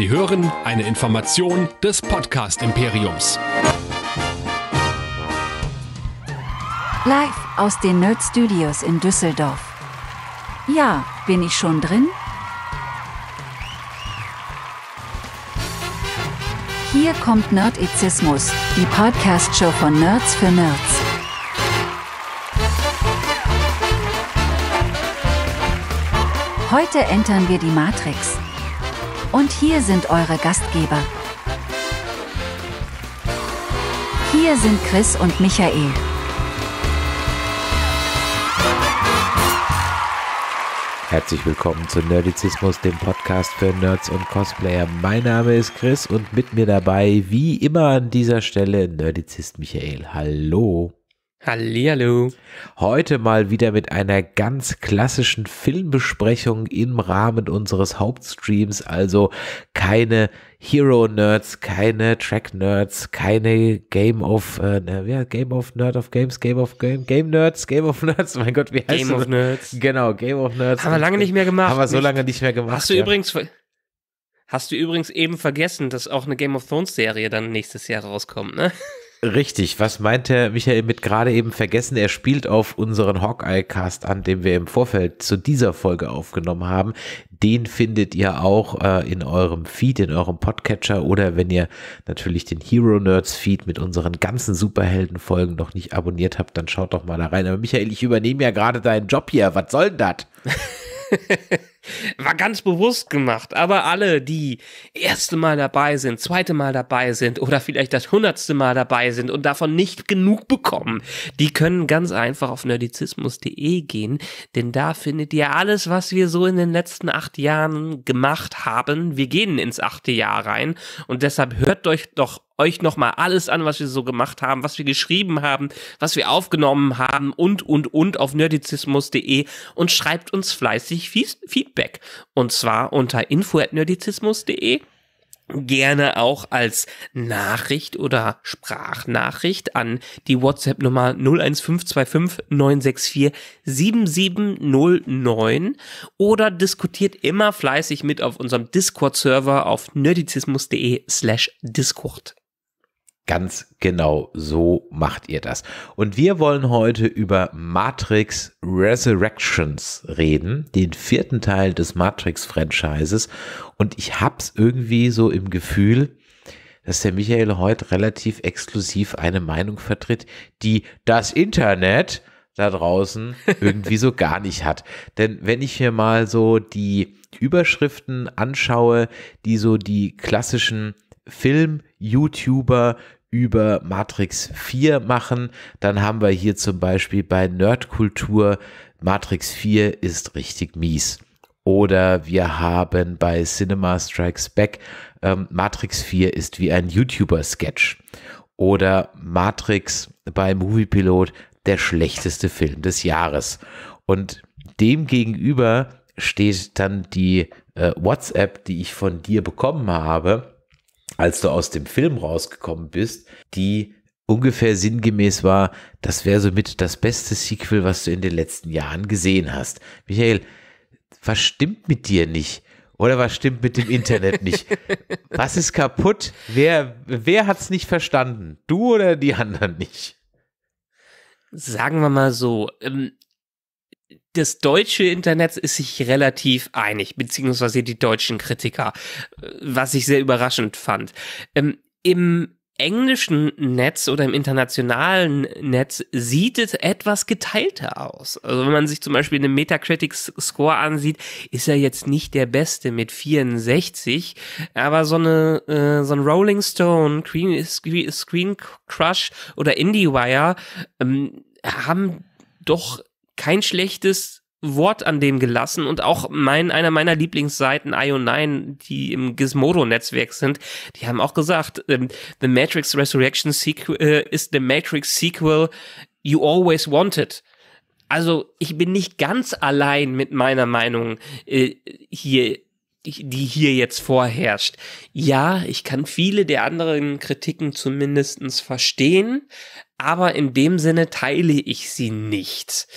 Sie hören eine Information des Podcast Imperiums. Live aus den Nerd Studios in Düsseldorf. Ja, bin ich schon drin? Hier kommt Nerdizismus, die Podcast-Show von Nerds für Nerds. Heute entern wir die Matrix, und hier sind eure Gastgeber. Hier sind Chris und Michael. Herzlich willkommen zu Nerdizismus, dem Podcast für Nerds und Cosplayer. Mein Name ist Chris und mit mir dabei, wie immer an dieser Stelle, Nerdizist Michael. Hallo. Hallihallo. Heute mal wieder mit einer ganz klassischen Filmbesprechung im Rahmen unseres Hauptstreams. Also keine Hero Nerds, keine Track Nerds, keine Game of, äh, Game of Nerd of Games, Game of Game, Game Nerds, Game of Nerds. Mein Gott, wie heißt Game das? of Nerds. Genau, Game of Nerds. Haben wir lange nicht mehr gemacht. Haben wir so lange nicht mehr gemacht. Hast du ja. übrigens, hast du übrigens eben vergessen, dass auch eine Game of Thrones Serie dann nächstes Jahr rauskommt, ne? Richtig, was meint der Michael mit gerade eben vergessen? Er spielt auf unseren Hawkeye-Cast an, den wir im Vorfeld zu dieser Folge aufgenommen haben. Den findet ihr auch äh, in eurem Feed, in eurem Podcatcher oder wenn ihr natürlich den Hero Nerds Feed mit unseren ganzen Superhelden-Folgen noch nicht abonniert habt, dann schaut doch mal da rein. Aber Michael, ich übernehme ja gerade deinen Job hier. Was soll denn das? War ganz bewusst gemacht. Aber alle, die erste Mal dabei sind, zweite Mal dabei sind oder vielleicht das hundertste Mal dabei sind und davon nicht genug bekommen, die können ganz einfach auf nerdizismus.de gehen, denn da findet ihr alles, was wir so in den letzten acht Jahren gemacht haben. Wir gehen ins achte Jahr rein und deshalb hört euch doch euch nochmal alles an, was wir so gemacht haben, was wir geschrieben haben, was wir aufgenommen haben und, und, und auf nerdizismus.de und schreibt uns fleißig Feedback. Und zwar unter info.nerdizismus.de gerne auch als Nachricht oder Sprachnachricht an die WhatsApp Nummer 01525 964 7709 oder diskutiert immer fleißig mit auf unserem Discord Server auf nerdizismus.de/discord. slash Ganz genau so macht ihr das. Und wir wollen heute über Matrix Resurrections reden, den vierten Teil des Matrix-Franchises. Und ich hab's irgendwie so im Gefühl, dass der Michael heute relativ exklusiv eine Meinung vertritt, die das Internet da draußen irgendwie so gar nicht hat. Denn wenn ich mir mal so die Überschriften anschaue, die so die klassischen Film-YouTuber über Matrix 4 machen. Dann haben wir hier zum Beispiel bei Nerdkultur Matrix 4 ist richtig mies. Oder wir haben bei Cinema Strikes Back ähm, Matrix 4 ist wie ein YouTuber-Sketch. Oder Matrix bei Moviepilot der schlechteste Film des Jahres. Und demgegenüber steht dann die äh, WhatsApp, die ich von dir bekommen habe, als du aus dem Film rausgekommen bist, die ungefähr sinngemäß war, das wäre somit das beste Sequel, was du in den letzten Jahren gesehen hast. Michael, was stimmt mit dir nicht? Oder was stimmt mit dem Internet nicht? Was ist kaputt? Wer, wer hat es nicht verstanden? Du oder die anderen nicht? Sagen wir mal so, ähm, das deutsche Internet ist sich relativ einig, beziehungsweise die deutschen Kritiker, äh, was ich sehr überraschend fand. Ähm, Im englischen Netz oder im internationalen Netz sieht es etwas geteilter aus. Also wenn man sich zum Beispiel den Metacritics score ansieht, ist er jetzt nicht der beste mit 64, aber so, eine, äh, so ein Rolling Stone, Screen, Screen Crush oder IndieWire ähm, haben doch kein schlechtes Wort an dem gelassen und auch mein, einer meiner Lieblingsseiten IO9, die im Gizmodo-Netzwerk sind, die haben auch gesagt, ähm, The Matrix Resurrection Sequel äh, ist The Matrix Sequel You Always Wanted. Also ich bin nicht ganz allein mit meiner Meinung äh, hier die hier jetzt vorherrscht. Ja, ich kann viele der anderen Kritiken zumindestens verstehen, aber in dem Sinne teile ich sie nicht.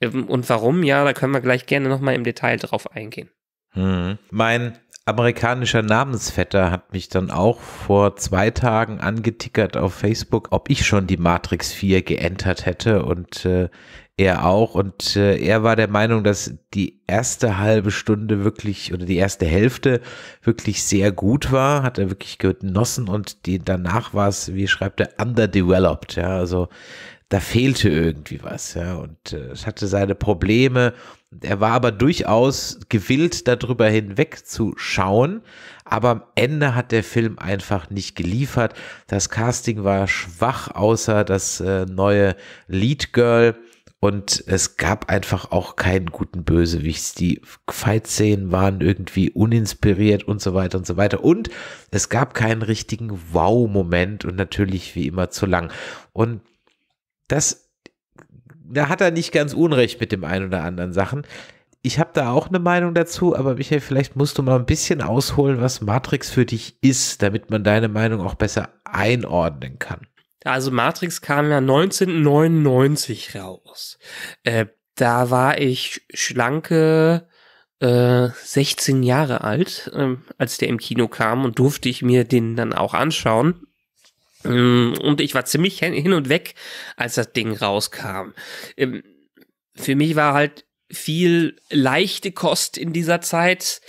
Ähm, und warum? Ja, da können wir gleich gerne nochmal im Detail drauf eingehen. Hm. Mein amerikanischer Namensvetter hat mich dann auch vor zwei Tagen angetickert auf Facebook, ob ich schon die Matrix 4 geentert hätte und äh, er auch. Und äh, er war der Meinung, dass die erste halbe Stunde wirklich oder die erste Hälfte wirklich sehr gut war, hat er wirklich genossen und die danach war es, wie schreibt er, underdeveloped. Ja, also da fehlte irgendwie was, ja, und äh, es hatte seine Probleme. Er war aber durchaus gewillt, darüber hinwegzuschauen, aber am Ende hat der Film einfach nicht geliefert. Das Casting war schwach, außer das äh, neue Lead Girl. Und es gab einfach auch keinen guten Bösewicht. Die Fight-Szenen waren irgendwie uninspiriert und so weiter und so weiter. Und es gab keinen richtigen Wow-Moment und natürlich wie immer zu lang. Und das, da hat er nicht ganz Unrecht mit dem einen oder anderen Sachen. Ich habe da auch eine Meinung dazu, aber Michael, vielleicht musst du mal ein bisschen ausholen, was Matrix für dich ist, damit man deine Meinung auch besser einordnen kann. Also Matrix kam ja 1999 raus. Äh, da war ich schlanke äh, 16 Jahre alt, äh, als der im Kino kam und durfte ich mir den dann auch anschauen. Mm, und ich war ziemlich hin und weg, als das Ding rauskam. Ähm, für mich war halt viel leichte Kost in dieser Zeit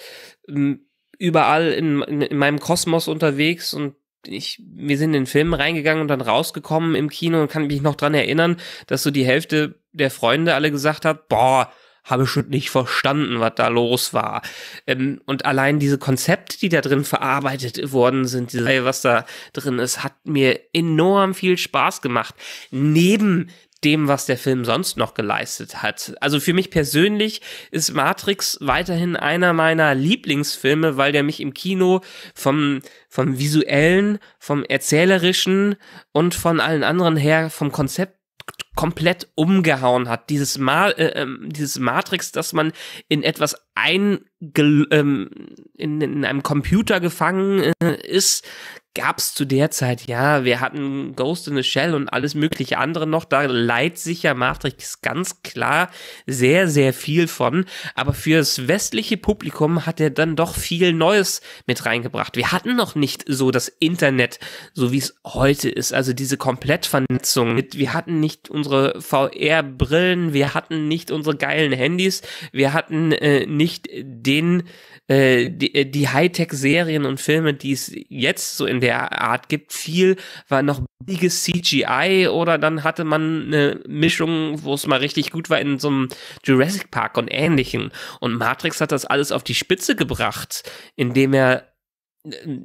mm, überall in, in, meinem Kosmos unterwegs und ich, wir sind in den Film reingegangen und dann rausgekommen im Kino und kann mich noch dran erinnern, dass so die Hälfte der Freunde alle gesagt hat, boah, habe schon nicht verstanden, was da los war. Ähm, und allein diese Konzepte, die da drin verarbeitet worden sind, diese, was da drin ist, hat mir enorm viel Spaß gemacht. Neben dem, was der Film sonst noch geleistet hat. Also für mich persönlich ist Matrix weiterhin einer meiner Lieblingsfilme, weil der mich im Kino vom, vom visuellen, vom erzählerischen und von allen anderen her vom Konzept komplett umgehauen hat. Dieses, Ma äh, ähm, dieses Matrix, dass man in etwas ein ähm, in, in einem Computer gefangen äh, ist, gab es zu der Zeit, ja, wir hatten Ghost in the Shell und alles mögliche andere noch, da leiht sich ja Matrix ganz klar sehr, sehr viel von, aber fürs westliche Publikum hat er dann doch viel Neues mit reingebracht. Wir hatten noch nicht so das Internet, so wie es heute ist, also diese Komplettvernetzung. Mit, Wir hatten nicht unsere VR-Brillen, wir hatten nicht unsere geilen Handys, wir hatten äh, nicht den, äh, die, äh, die Hightech-Serien und Filme, die es jetzt so in der Art gibt, viel war noch billiges CGI oder dann hatte man eine Mischung, wo es mal richtig gut war in so einem Jurassic Park und ähnlichen. Und Matrix hat das alles auf die Spitze gebracht, indem er äh,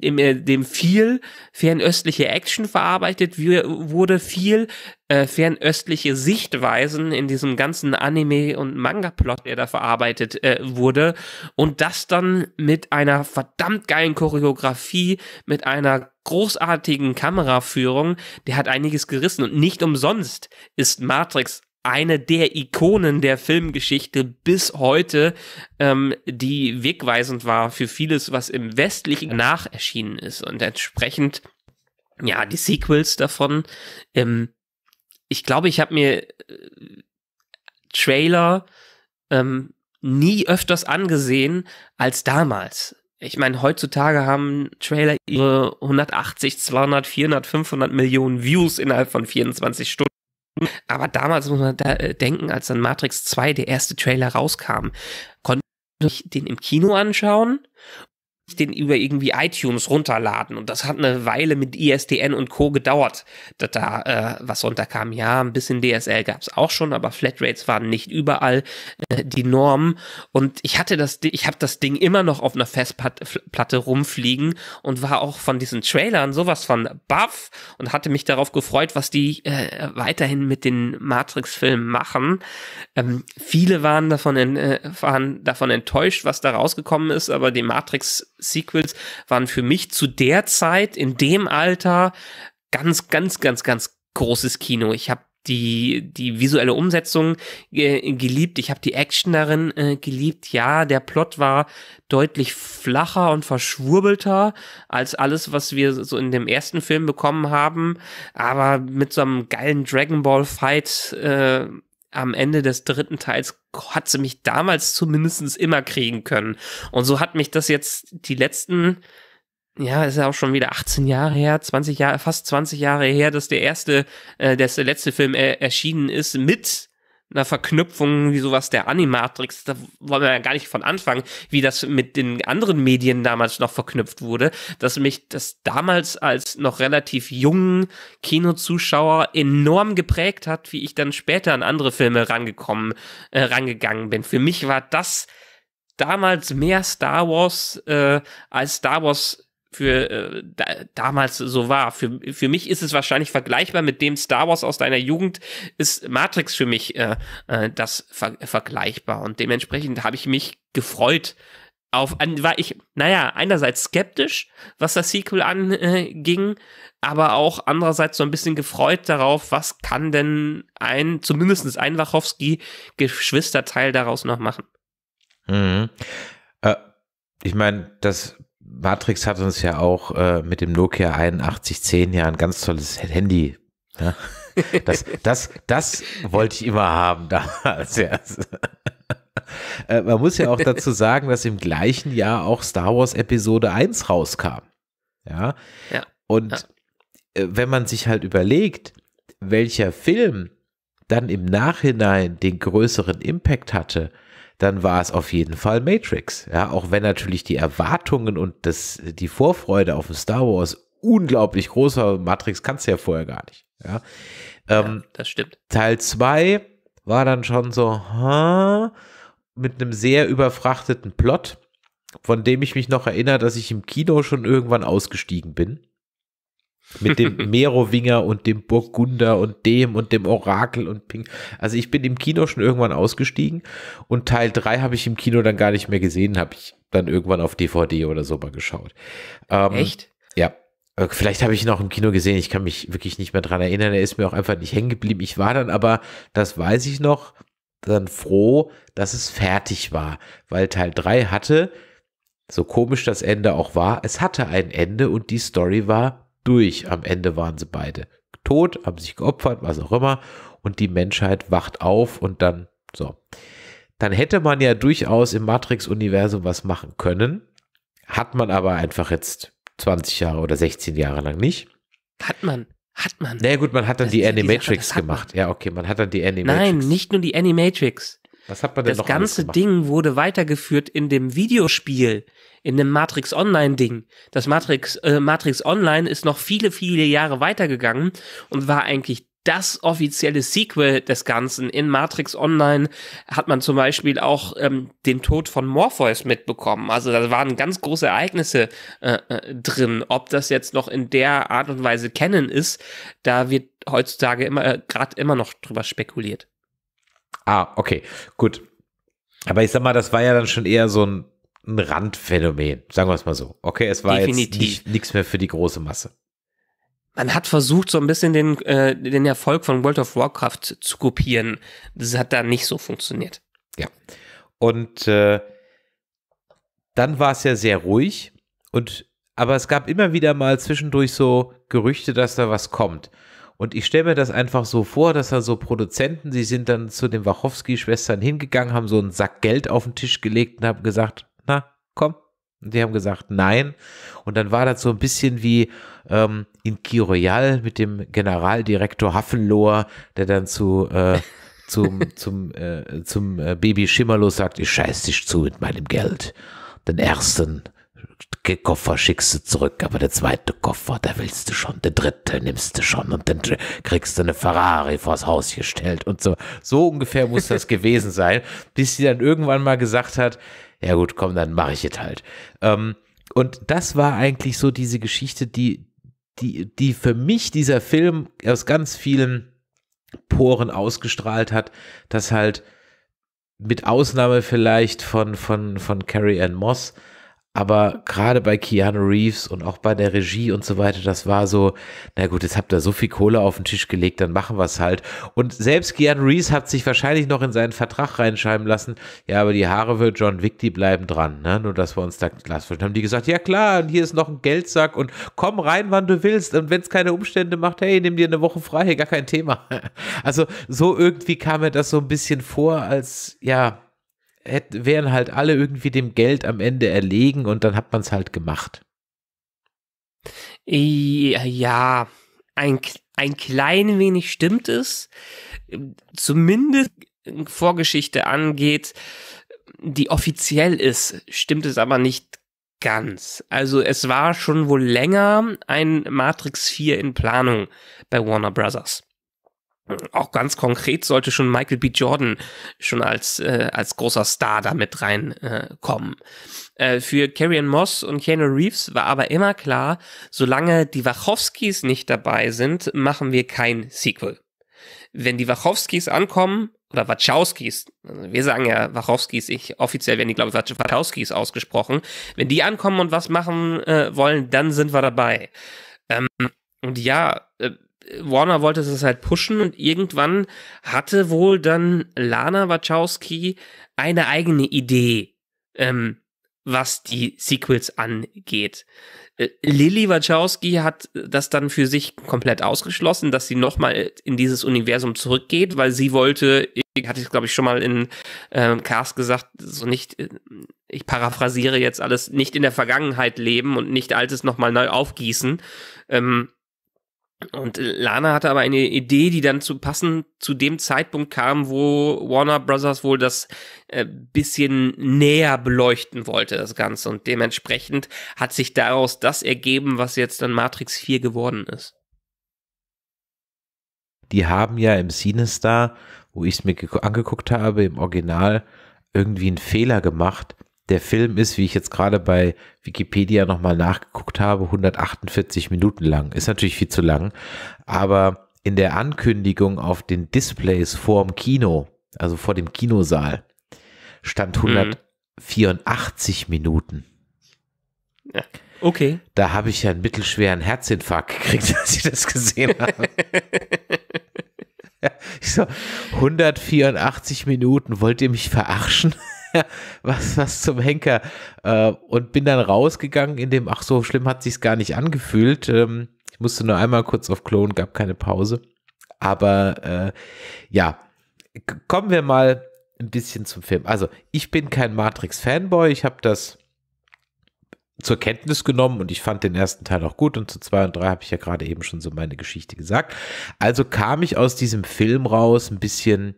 in äh, dem viel fernöstliche Action verarbeitet wurde, viel äh, fernöstliche Sichtweisen in diesem ganzen Anime- und Manga-Plot, der da verarbeitet äh, wurde. Und das dann mit einer verdammt geilen Choreografie, mit einer großartigen Kameraführung, der hat einiges gerissen. Und nicht umsonst ist Matrix eine der Ikonen der Filmgeschichte bis heute, ähm, die wegweisend war für vieles, was im Westlichen nach erschienen ist. Und entsprechend, ja, die Sequels davon. Ähm, ich glaube, ich habe mir äh, Trailer ähm, nie öfters angesehen als damals. Ich meine, heutzutage haben Trailer ihre 180, 200, 400, 500 Millionen Views innerhalb von 24 Stunden. Mhm. Aber damals muss man da äh, denken, als dann Matrix 2 der erste Trailer rauskam, konnte ich den im Kino anschauen den über irgendwie iTunes runterladen. Und das hat eine Weile mit ISDN e und Co. gedauert, dass da äh, was runterkam. Ja, ein bisschen DSL gab es auch schon, aber Flatrates waren nicht überall äh, die Norm. Und ich hatte das, ich habe das Ding immer noch auf einer Festplatte rumfliegen und war auch von diesen Trailern sowas von baff und hatte mich darauf gefreut, was die äh, weiterhin mit den Matrix-Filmen machen. Ähm, viele waren davon, äh, waren davon enttäuscht, was da rausgekommen ist, aber die Matrix Sequels waren für mich zu der Zeit, in dem Alter, ganz, ganz, ganz, ganz großes Kino. Ich habe die, die visuelle Umsetzung äh, geliebt, ich habe die Action darin äh, geliebt. Ja, der Plot war deutlich flacher und verschwurbelter als alles, was wir so in dem ersten Film bekommen haben. Aber mit so einem geilen Dragon Ball Fight äh, am Ende des dritten Teils hat sie mich damals zumindest immer kriegen können. Und so hat mich das jetzt die letzten, ja, ist ja auch schon wieder 18 Jahre her, 20 Jahre, fast 20 Jahre her, dass der erste, äh, dass der letzte Film äh, erschienen ist mit einer Verknüpfung wie sowas der Animatrix, da wollen wir ja gar nicht von anfangen, wie das mit den anderen Medien damals noch verknüpft wurde, dass mich das damals als noch relativ jungen Kinozuschauer enorm geprägt hat, wie ich dann später an andere Filme rangekommen, äh, rangegangen bin. Für mich war das damals mehr Star Wars äh, als Star Wars für äh, da, damals so war. Für, für mich ist es wahrscheinlich vergleichbar mit dem Star Wars aus deiner Jugend, ist Matrix für mich äh, äh das ver vergleichbar. Und dementsprechend habe ich mich gefreut auf, an, war ich, naja, einerseits skeptisch, was das Sequel anging, aber auch andererseits so ein bisschen gefreut darauf, was kann denn ein, zumindest ein Wachowski-Geschwisterteil daraus noch machen. Mhm. Äh, ich meine, das Matrix hat uns ja auch äh, mit dem Nokia 8110 ja ein ganz tolles Handy. Ne? Das, das, das wollte ich immer haben damals. Ja. Äh, man muss ja auch dazu sagen, dass im gleichen Jahr auch Star Wars Episode 1 rauskam. Ja. ja Und ja. Äh, wenn man sich halt überlegt, welcher Film dann im Nachhinein den größeren Impact hatte, dann war es auf jeden Fall Matrix. Ja, auch wenn natürlich die Erwartungen und das, die Vorfreude auf den Star Wars unglaublich groß war. Matrix kannst du ja vorher gar nicht. Ja, ähm, ja das stimmt. Teil 2 war dann schon so, huh, mit einem sehr überfrachteten Plot, von dem ich mich noch erinnere, dass ich im Kino schon irgendwann ausgestiegen bin. Mit dem Merowinger und dem Burgunder und dem und dem Orakel und Ping. Also ich bin im Kino schon irgendwann ausgestiegen und Teil 3 habe ich im Kino dann gar nicht mehr gesehen, habe ich dann irgendwann auf DVD oder so mal geschaut. Ähm, Echt? Ja. Äh, vielleicht habe ich ihn auch im Kino gesehen, ich kann mich wirklich nicht mehr dran erinnern, er ist mir auch einfach nicht hängen geblieben. Ich war dann aber, das weiß ich noch, dann froh, dass es fertig war, weil Teil 3 hatte, so komisch das Ende auch war, es hatte ein Ende und die Story war durch. Am Ende waren sie beide tot, haben sich geopfert, was auch immer. Und die Menschheit wacht auf und dann so. Dann hätte man ja durchaus im Matrix-Universum was machen können. Hat man aber einfach jetzt 20 Jahre oder 16 Jahre lang nicht. Hat man. Hat man. Na naja, gut, man hat dann das die Animatrix die Sache, gemacht. Ja, okay, man hat dann die Animatrix. Nein, nicht nur die Animatrix. Was hat man denn das noch Das ganze Ding wurde weitergeführt in dem Videospiel, in dem Matrix Online-Ding. Das Matrix, äh, Matrix Online ist noch viele, viele Jahre weitergegangen und war eigentlich das offizielle Sequel des Ganzen. In Matrix Online hat man zum Beispiel auch ähm, den Tod von Morpheus mitbekommen. Also da waren ganz große Ereignisse äh, äh, drin. Ob das jetzt noch in der Art und Weise kennen ist, da wird heutzutage immer äh, gerade immer noch drüber spekuliert. Ah, okay, gut. Aber ich sag mal, das war ja dann schon eher so ein ein Randphänomen, sagen wir es mal so. Okay, es war Definitiv. jetzt nichts mehr für die große Masse. Man hat versucht, so ein bisschen den, äh, den Erfolg von World of Warcraft zu kopieren. Das hat da nicht so funktioniert. Ja. Und äh, dann war es ja sehr ruhig und aber es gab immer wieder mal zwischendurch so Gerüchte, dass da was kommt. Und ich stelle mir das einfach so vor, dass da so Produzenten, die sind dann zu den Wachowski-Schwestern hingegangen, haben so einen Sack Geld auf den Tisch gelegt und haben gesagt, na, komm. Und die haben gesagt, nein. Und dann war das so ein bisschen wie ähm, in Kiroyal mit dem Generaldirektor Hafenlohr, der dann zu äh, zum, zum, äh, zum äh, Baby Schimmerlos sagt, ich scheiß dich zu mit meinem Geld. Den ersten Koffer schickst du zurück, aber der zweite Koffer, da willst du schon, den dritte nimmst du schon und dann kriegst du eine Ferrari vors Haus gestellt und so. So ungefähr muss das gewesen sein, bis sie dann irgendwann mal gesagt hat, ja gut, komm, dann mache ich jetzt halt. Ähm, und das war eigentlich so diese Geschichte, die, die, die für mich dieser Film aus ganz vielen Poren ausgestrahlt hat, dass halt mit Ausnahme vielleicht von, von, von Carrie Ann Moss, aber gerade bei Keanu Reeves und auch bei der Regie und so weiter, das war so, na gut, jetzt habt ihr so viel Kohle auf den Tisch gelegt, dann machen wir es halt. Und selbst Keanu Reeves hat sich wahrscheinlich noch in seinen Vertrag reinschreiben lassen, ja, aber die Haare für John Wick, die bleiben dran, ne? Nur, dass wir uns da Glas haben die gesagt, ja klar, und hier ist noch ein Geldsack und komm rein, wann du willst. Und wenn es keine Umstände macht, hey, nimm dir eine Woche frei, gar kein Thema. Also so irgendwie kam mir das so ein bisschen vor, als, ja, hätten, wären halt alle irgendwie dem Geld am Ende erlegen und dann hat man es halt gemacht. Ja, ein, ein klein wenig stimmt es. Zumindest äh, Vorgeschichte angeht, die offiziell ist, stimmt es aber nicht ganz. Also es war schon wohl länger ein Matrix 4 in Planung bei Warner Brothers auch ganz konkret sollte schon Michael B. Jordan schon als, äh, als großer Star da mit reinkommen. Äh, äh, für Carrion Moss und Keanu Reeves war aber immer klar, solange die Wachowskis nicht dabei sind, machen wir kein Sequel. Wenn die Wachowskis ankommen, oder Wachowskis, also wir sagen ja Wachowskis, ich offiziell werden die, glaube ich, Wachowskis ausgesprochen, wenn die ankommen und was machen äh, wollen, dann sind wir dabei. Ähm, und ja, Warner wollte das halt pushen und irgendwann hatte wohl dann Lana Wachowski eine eigene Idee, ähm, was die Sequels angeht. Äh, Lily Wachowski hat das dann für sich komplett ausgeschlossen, dass sie nochmal in dieses Universum zurückgeht, weil sie wollte, ich hatte es glaube ich schon mal in ähm, Cast gesagt, so nicht, äh, ich paraphrasiere jetzt alles, nicht in der Vergangenheit leben und nicht Altes nochmal neu aufgießen. Ähm, und Lana hatte aber eine Idee, die dann zu passen zu dem Zeitpunkt kam, wo Warner Brothers wohl das äh, bisschen näher beleuchten wollte, das Ganze. Und dementsprechend hat sich daraus das ergeben, was jetzt dann Matrix 4 geworden ist. Die haben ja im CineStar, wo ich es mir angeguckt habe, im Original irgendwie einen Fehler gemacht, der Film ist, wie ich jetzt gerade bei Wikipedia nochmal nachgeguckt habe, 148 Minuten lang. Ist natürlich viel zu lang, aber in der Ankündigung auf den Displays vorm Kino, also vor dem Kinosaal, stand 184 mhm. Minuten. Ja. Okay. Da habe ich ja einen mittelschweren Herzinfarkt gekriegt, als ich das gesehen habe. ich so, 184 Minuten, wollt ihr mich verarschen? was, was zum Henker. Äh, und bin dann rausgegangen in dem, ach so schlimm hat sich's gar nicht angefühlt. Ähm, ich musste nur einmal kurz auf Klon, gab keine Pause. Aber äh, ja, kommen wir mal ein bisschen zum Film. Also, ich bin kein Matrix-Fanboy. Ich habe das zur Kenntnis genommen und ich fand den ersten Teil auch gut und zu zwei und drei habe ich ja gerade eben schon so meine Geschichte gesagt. Also kam ich aus diesem Film raus ein bisschen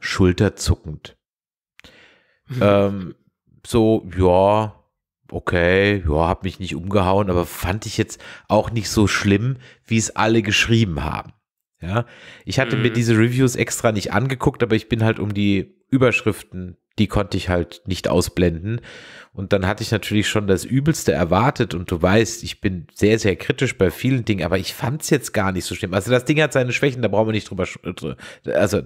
schulterzuckend ähm, so, ja, okay, ja, hab mich nicht umgehauen, aber fand ich jetzt auch nicht so schlimm, wie es alle geschrieben haben. Ja, ich hatte mhm. mir diese Reviews extra nicht angeguckt, aber ich bin halt um die Überschriften, die konnte ich halt nicht ausblenden. Und dann hatte ich natürlich schon das Übelste erwartet. Und du weißt, ich bin sehr, sehr kritisch bei vielen Dingen, aber ich fand es jetzt gar nicht so schlimm. Also das Ding hat seine Schwächen, da brauchen wir nicht drüber, also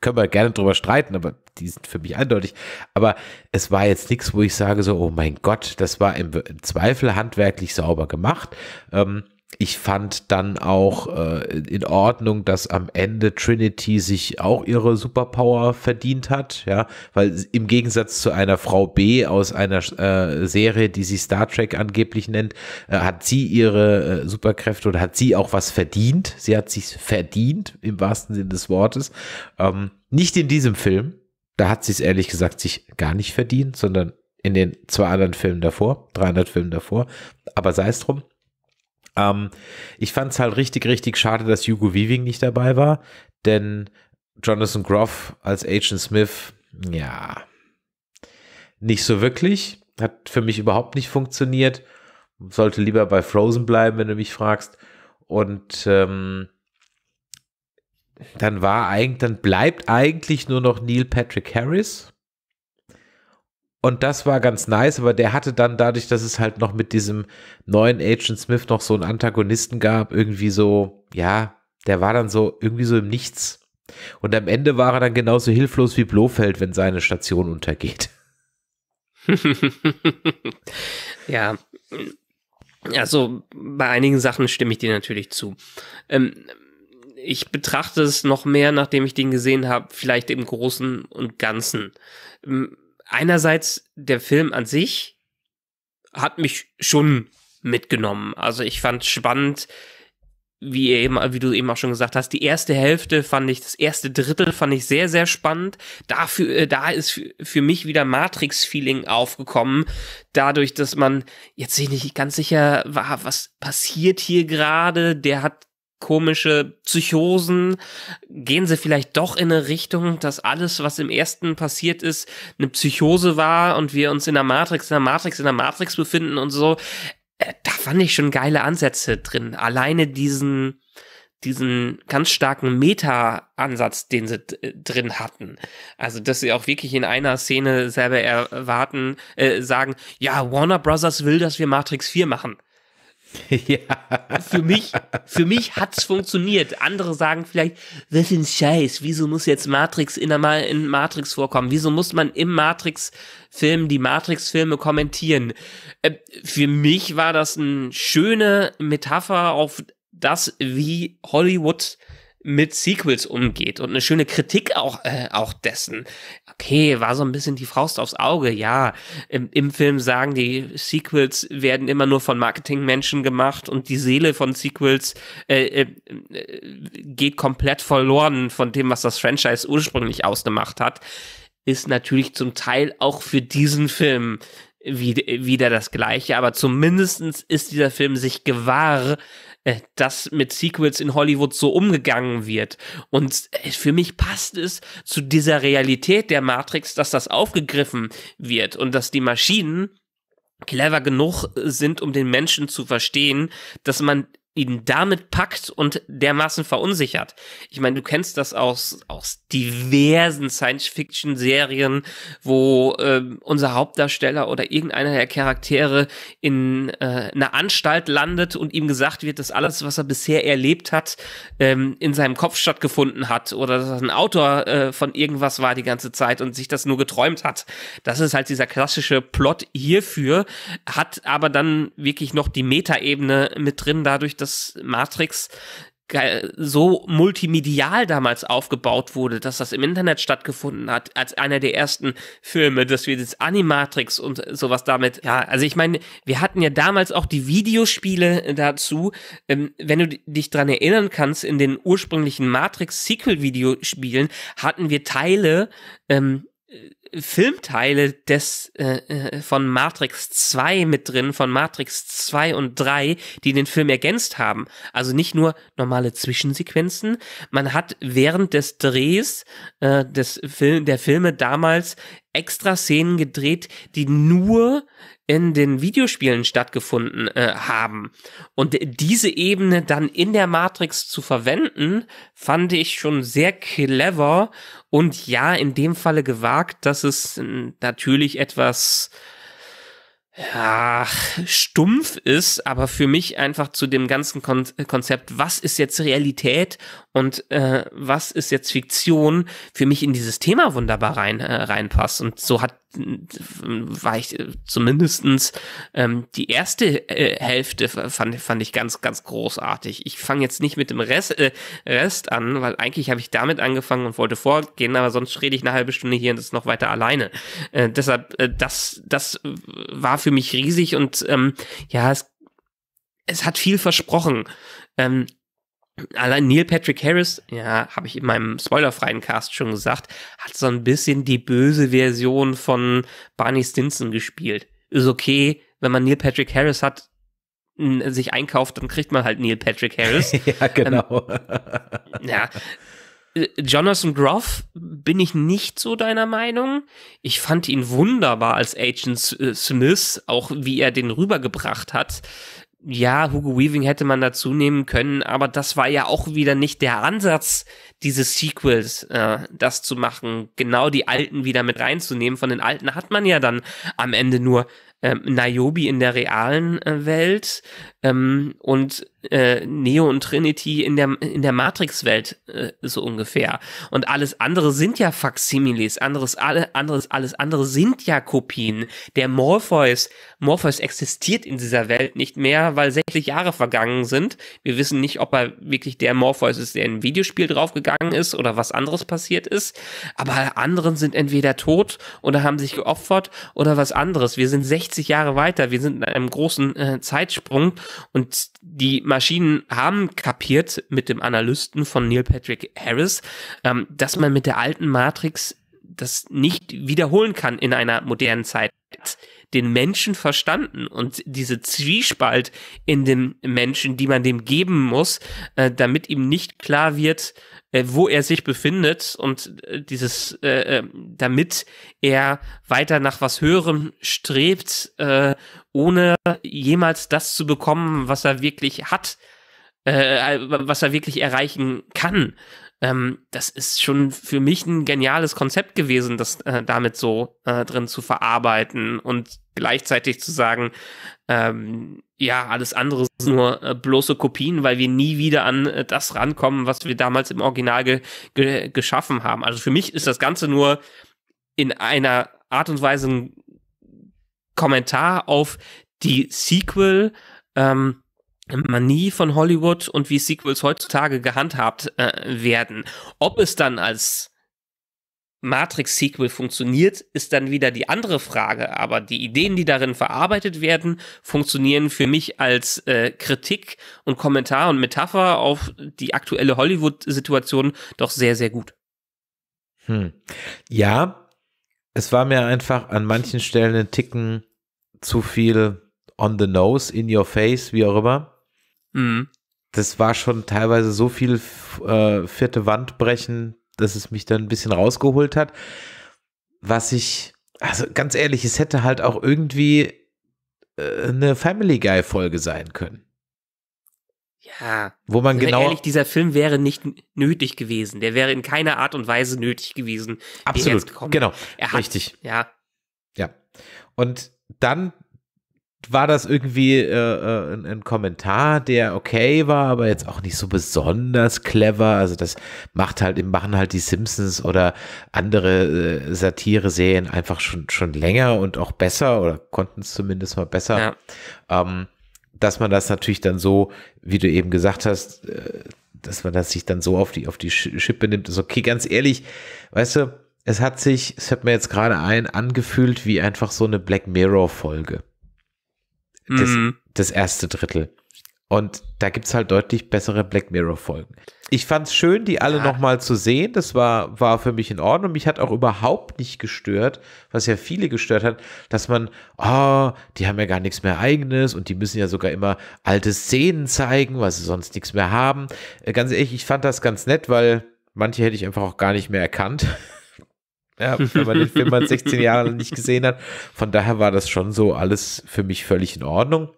können wir gerne drüber streiten, aber die sind für mich eindeutig. Aber es war jetzt nichts, wo ich sage so, oh mein Gott, das war im Zweifel handwerklich sauber gemacht. Ähm, ich fand dann auch äh, in Ordnung, dass am Ende Trinity sich auch ihre Superpower verdient hat, ja, weil im Gegensatz zu einer Frau B aus einer äh, Serie, die sie Star Trek angeblich nennt, äh, hat sie ihre äh, Superkräfte oder hat sie auch was verdient. Sie hat sich verdient im wahrsten Sinne des Wortes. Ähm, nicht in diesem Film. Da hat sie es ehrlich gesagt sich gar nicht verdient, sondern in den zwei anderen Filmen davor, 300 Filmen davor. Aber sei es drum. Ähm, ich fand es halt richtig, richtig schade, dass Hugo Weaving nicht dabei war, denn Jonathan Groff als Agent Smith, ja, nicht so wirklich. Hat für mich überhaupt nicht funktioniert. Sollte lieber bei Frozen bleiben, wenn du mich fragst. Und ähm, dann war eigentlich, dann bleibt eigentlich nur noch Neil Patrick Harris. Und das war ganz nice, aber der hatte dann dadurch, dass es halt noch mit diesem neuen Agent Smith noch so einen Antagonisten gab, irgendwie so, ja, der war dann so irgendwie so im Nichts. Und am Ende war er dann genauso hilflos wie Blofeld, wenn seine Station untergeht. ja. Also bei einigen Sachen stimme ich dir natürlich zu. Ähm, ich betrachte es noch mehr, nachdem ich den gesehen habe, vielleicht im Großen und Ganzen. Ähm, einerseits der Film an sich hat mich schon mitgenommen. Also ich fand spannend, wie eben, wie du eben auch schon gesagt hast, die erste Hälfte fand ich, das erste Drittel fand ich sehr, sehr spannend. Dafür, äh, da ist für mich wieder Matrix-Feeling aufgekommen. Dadurch, dass man jetzt sich nicht ganz sicher war, was passiert hier gerade. Der hat komische Psychosen? Gehen sie vielleicht doch in eine Richtung, dass alles, was im ersten passiert ist, eine Psychose war und wir uns in der Matrix, in der Matrix, in der Matrix befinden und so? Äh, da fand ich schon geile Ansätze drin. Alleine diesen, diesen ganz starken Meta-Ansatz, den sie drin hatten. Also, dass sie auch wirklich in einer Szene selber erwarten, äh, sagen, ja, Warner Brothers will, dass wir Matrix 4 machen. Ja. Für mich, für mich hat's funktioniert. Andere sagen vielleicht, was für ein Scheiß, wieso muss jetzt Matrix in, der, in Matrix vorkommen? Wieso muss man im Matrix-Film die Matrix-Filme kommentieren? Äh, für mich war das eine schöne Metapher auf das, wie Hollywood mit Sequels umgeht und eine schöne Kritik auch, äh, auch dessen. Okay, war so ein bisschen die Faust aufs Auge, ja. Im, Im, Film sagen die Sequels werden immer nur von Marketingmenschen gemacht und die Seele von Sequels äh, äh, äh geht komplett verloren von dem, was das Franchise ursprünglich ausgemacht hat. Ist natürlich zum Teil auch für diesen Film wieder, wieder das Gleiche, aber zumindestens ist dieser Film sich gewahr, äh, dass mit Sequels in Hollywood so umgegangen wird. Und äh, für mich passt es zu dieser Realität der Matrix, dass das aufgegriffen wird und dass die Maschinen clever genug sind, um den Menschen zu verstehen, dass man ihn damit packt und dermaßen verunsichert. Ich meine, du kennst das aus, aus diversen Science-Fiction-Serien, wo äh, unser Hauptdarsteller oder irgendeiner der Charaktere in äh, einer Anstalt landet und ihm gesagt wird, dass alles, was er bisher erlebt hat, ähm, in seinem Kopf stattgefunden hat oder dass er ein Autor äh, von irgendwas war die ganze Zeit und sich das nur geträumt hat. Das ist halt dieser klassische Plot hierfür, hat aber dann wirklich noch die Metaebene mit drin, dadurch, dass dass Matrix so multimedial damals aufgebaut wurde, dass das im Internet stattgefunden hat, als einer der ersten Filme, dass wir das Animatrix und sowas damit, ja, also ich meine, wir hatten ja damals auch die Videospiele dazu, ähm, wenn du dich dran erinnern kannst, in den ursprünglichen Matrix-Sequel-Videospielen hatten wir Teile, ähm, Filmteile des äh, äh von Matrix 2 mit drin, von Matrix 2 und 3, die den Film ergänzt haben. Also nicht nur normale Zwischensequenzen, man hat während des Drehs äh, des Film, der Filme damals extra Szenen gedreht, die nur in den Videospielen stattgefunden äh, haben. Und diese Ebene dann in der Matrix zu verwenden, fand ich schon sehr clever und ja, in dem Falle gewagt, dass es natürlich etwas ja, stumpf ist, aber für mich einfach zu dem ganzen Kon Konzept, was ist jetzt Realität und äh, was ist jetzt Fiktion, für mich in dieses Thema wunderbar rein, äh, reinpasst. Und so hat äh, war ich äh, zumindestens ähm, die erste äh, Hälfte fand, fand ich ganz, ganz großartig. Ich fange jetzt nicht mit dem Rest, äh, Rest an, weil eigentlich habe ich damit angefangen und wollte vorgehen, aber sonst rede ich eine halbe Stunde hier und das noch weiter alleine. Äh, deshalb, äh, das, das äh, war für mich riesig und ähm, ja, es, es hat viel versprochen. Ähm, Allein Neil Patrick Harris, ja, habe ich in meinem spoilerfreien Cast schon gesagt, hat so ein bisschen die böse Version von Barney Stinson gespielt. Ist okay, wenn man Neil Patrick Harris hat, sich einkauft, dann kriegt man halt Neil Patrick Harris. ja, genau. Ähm, ja, Jonathan Groff bin ich nicht so deiner Meinung. Ich fand ihn wunderbar als Agent äh, Smith, auch wie er den rübergebracht hat. Ja, Hugo Weaving hätte man dazu nehmen können, aber das war ja auch wieder nicht der Ansatz dieses Sequels, äh, das zu machen, genau die Alten wieder mit reinzunehmen. Von den Alten hat man ja dann am Ende nur ähm, Niobe in der realen äh, Welt ähm, und äh, Neo und Trinity in der, in der Matrix-Welt, äh, so ungefähr. Und alles andere sind ja Faximiles, anderes, alle, anderes, alles andere sind ja Kopien. Der Morpheus, Morpheus existiert in dieser Welt nicht mehr, weil 60 Jahre vergangen sind. Wir wissen nicht, ob er wirklich der Morpheus ist, der in ein Videospiel draufgegangen ist oder was anderes passiert ist. Aber anderen sind entweder tot oder haben sich geopfert oder was anderes. Wir sind 60 60 Jahre weiter. Wir sind in einem großen äh, Zeitsprung und die Maschinen haben kapiert mit dem Analysten von Neil Patrick Harris, ähm, dass man mit der alten Matrix das nicht wiederholen kann in einer modernen Zeit den Menschen verstanden und diese Zwiespalt in dem Menschen, die man dem geben muss, äh, damit ihm nicht klar wird, äh, wo er sich befindet und äh, dieses, äh, äh, damit er weiter nach was Höherem strebt, äh, ohne jemals das zu bekommen, was er wirklich hat, was er wirklich erreichen kann. Ähm, das ist schon für mich ein geniales Konzept gewesen, das äh, damit so äh, drin zu verarbeiten und gleichzeitig zu sagen, ähm, ja, alles andere sind nur äh, bloße Kopien, weil wir nie wieder an äh, das rankommen, was wir damals im Original ge ge geschaffen haben. Also für mich ist das Ganze nur in einer Art und Weise ein Kommentar auf die Sequel, ähm, Manie von Hollywood und wie Sequels heutzutage gehandhabt äh, werden. Ob es dann als Matrix-Sequel funktioniert, ist dann wieder die andere Frage. Aber die Ideen, die darin verarbeitet werden, funktionieren für mich als äh, Kritik und Kommentar und Metapher auf die aktuelle Hollywood-Situation doch sehr, sehr gut. Hm. Ja, es war mir einfach an manchen Stellen einen Ticken zu viel on the nose, in your face, wie auch immer. Mhm. Das war schon teilweise so viel äh, vierte Wand brechen, dass es mich dann ein bisschen rausgeholt hat. Was ich, also ganz ehrlich, es hätte halt auch irgendwie äh, eine Family Guy Folge sein können. Ja. Wo man genau. Ehrlich, dieser Film wäre nicht nötig gewesen. Der wäre in keiner Art und Weise nötig gewesen. Absolut. Genau. Hat, Richtig. Ja. Ja. Und dann war das irgendwie äh, äh, ein, ein, Kommentar, der okay war, aber jetzt auch nicht so besonders clever. Also das macht halt, machen halt die Simpsons oder andere äh, Satire-Serien einfach schon, schon länger und auch besser oder konnten es zumindest mal besser. Ja. Ähm, dass man das natürlich dann so, wie du eben gesagt hast, äh, dass man das sich dann so auf die, auf die Schippe nimmt, ist okay, ganz ehrlich, weißt du, es hat sich, es hat mir jetzt gerade ein, angefühlt wie einfach so eine Black Mirror-Folge das, mhm. das erste Drittel. Und da gibt es halt deutlich bessere Black Mirror-Folgen. Ich fand es schön, die alle ja. nochmal zu sehen. Das war, war für mich in Ordnung. Mich hat auch überhaupt nicht gestört, was ja viele gestört hat, dass man, oh, die haben ja gar nichts mehr eigenes und die müssen ja sogar immer alte Szenen zeigen, weil sie sonst nichts mehr haben. Äh, ganz ehrlich, ich fand das ganz nett, weil manche hätte ich einfach auch gar nicht mehr erkannt. Ja, wenn man den Film mal halt 16 Jahre nicht gesehen hat. Von daher war das schon so alles für mich völlig in Ordnung.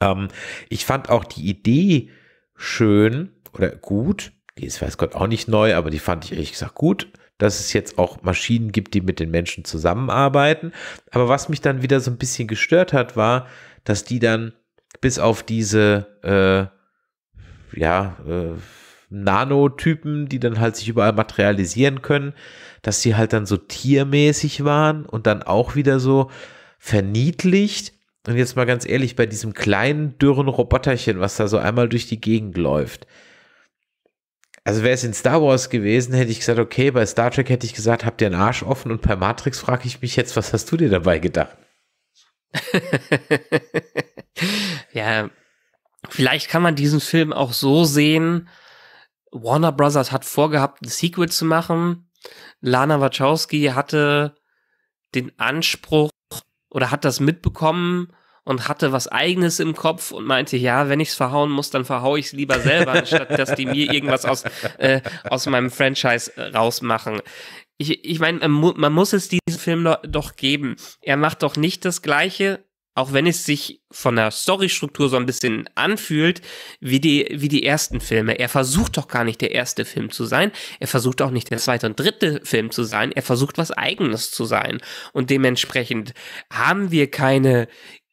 Ähm, ich fand auch die Idee schön oder gut. Die ist, weiß Gott, auch nicht neu, aber die fand ich ehrlich gesagt gut, dass es jetzt auch Maschinen gibt, die mit den Menschen zusammenarbeiten. Aber was mich dann wieder so ein bisschen gestört hat, war, dass die dann bis auf diese, äh, ja, äh, Nanotypen, die dann halt sich überall materialisieren können, dass sie halt dann so tiermäßig waren und dann auch wieder so verniedlicht. Und jetzt mal ganz ehrlich, bei diesem kleinen, dürren Roboterchen, was da so einmal durch die Gegend läuft. Also wäre es in Star Wars gewesen, hätte ich gesagt, okay, bei Star Trek hätte ich gesagt, habt ihr einen Arsch offen und bei Matrix frage ich mich jetzt, was hast du dir dabei gedacht? ja, vielleicht kann man diesen Film auch so sehen, Warner Brothers hat vorgehabt, ein Sequel zu machen. Lana Wachowski hatte den Anspruch oder hat das mitbekommen und hatte was eigenes im Kopf und meinte, ja, wenn ich's verhauen muss, dann verhau ich's lieber selber, anstatt dass die mir irgendwas aus, äh, aus meinem Franchise äh, rausmachen. Ich, ich meine, man muss es diesen Film doch geben. Er macht doch nicht das Gleiche, auch wenn es sich von der Storystruktur so ein bisschen anfühlt, wie die, wie die ersten Filme. Er versucht doch gar nicht der erste Film zu sein. Er versucht auch nicht der zweite und dritte Film zu sein. Er versucht was eigenes zu sein. Und dementsprechend haben wir keine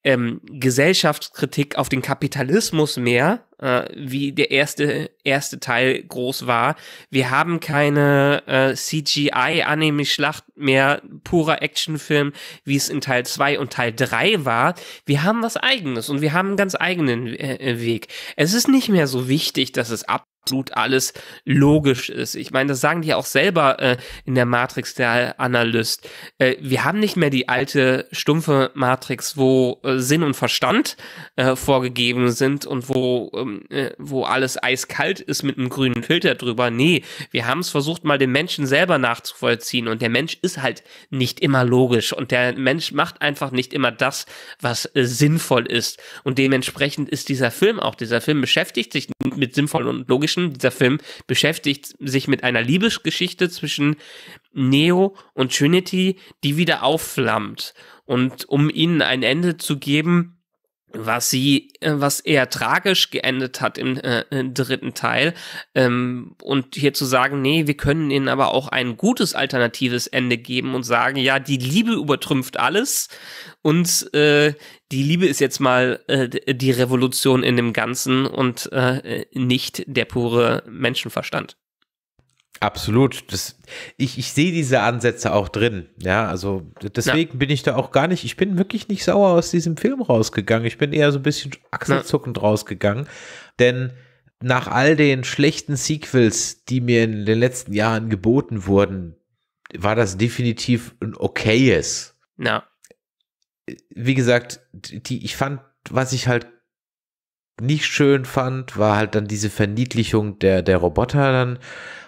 ähm, Gesellschaftskritik auf den Kapitalismus mehr, äh, wie der erste, erste Teil groß war. Wir haben keine äh, CGI-Anime-Schlacht mehr, purer Actionfilm, wie es in Teil 2 und Teil 3 war. Wir haben was eigenes und wir haben einen ganz eigenen äh, Weg. Es ist nicht mehr so wichtig, dass es ab absolut alles logisch ist. Ich meine, das sagen die auch selber äh, in der Matrix der Analyst. Äh, wir haben nicht mehr die alte stumpfe Matrix, wo äh, Sinn und Verstand äh, vorgegeben sind und wo ähm, äh, wo alles eiskalt ist mit einem grünen Filter drüber. Nee, wir haben es versucht, mal den Menschen selber nachzuvollziehen und der Mensch ist halt nicht immer logisch und der Mensch macht einfach nicht immer das, was äh, sinnvoll ist und dementsprechend ist dieser Film auch. Dieser Film beschäftigt sich mit sinnvollen und logischen Connection, dieser Film, beschäftigt sich mit einer Liebesgeschichte zwischen Neo und Trinity, die wieder aufflammt. Und um ihnen ein Ende zu geben, was sie, äh, was eher tragisch geendet hat im, äh, im dritten Teil. Ähm, und hier zu sagen, nee, wir können ihnen aber auch ein gutes alternatives Ende geben und sagen, ja, die Liebe übertrümpft alles und äh, die Liebe ist jetzt mal äh, die Revolution in dem Ganzen und äh, nicht der pure Menschenverstand. Absolut. Das, ich, ich sehe diese Ansätze auch drin. Ja, also deswegen ja. bin ich da auch gar nicht, ich bin wirklich nicht sauer aus diesem Film rausgegangen. Ich bin eher so ein bisschen achselzuckend ja. rausgegangen, denn nach all den schlechten Sequels, die mir in den letzten Jahren geboten wurden, war das definitiv ein okayes. Ja. Wie gesagt, die, ich fand, was ich halt nicht schön fand, war halt dann diese Verniedlichung der, der Roboter dann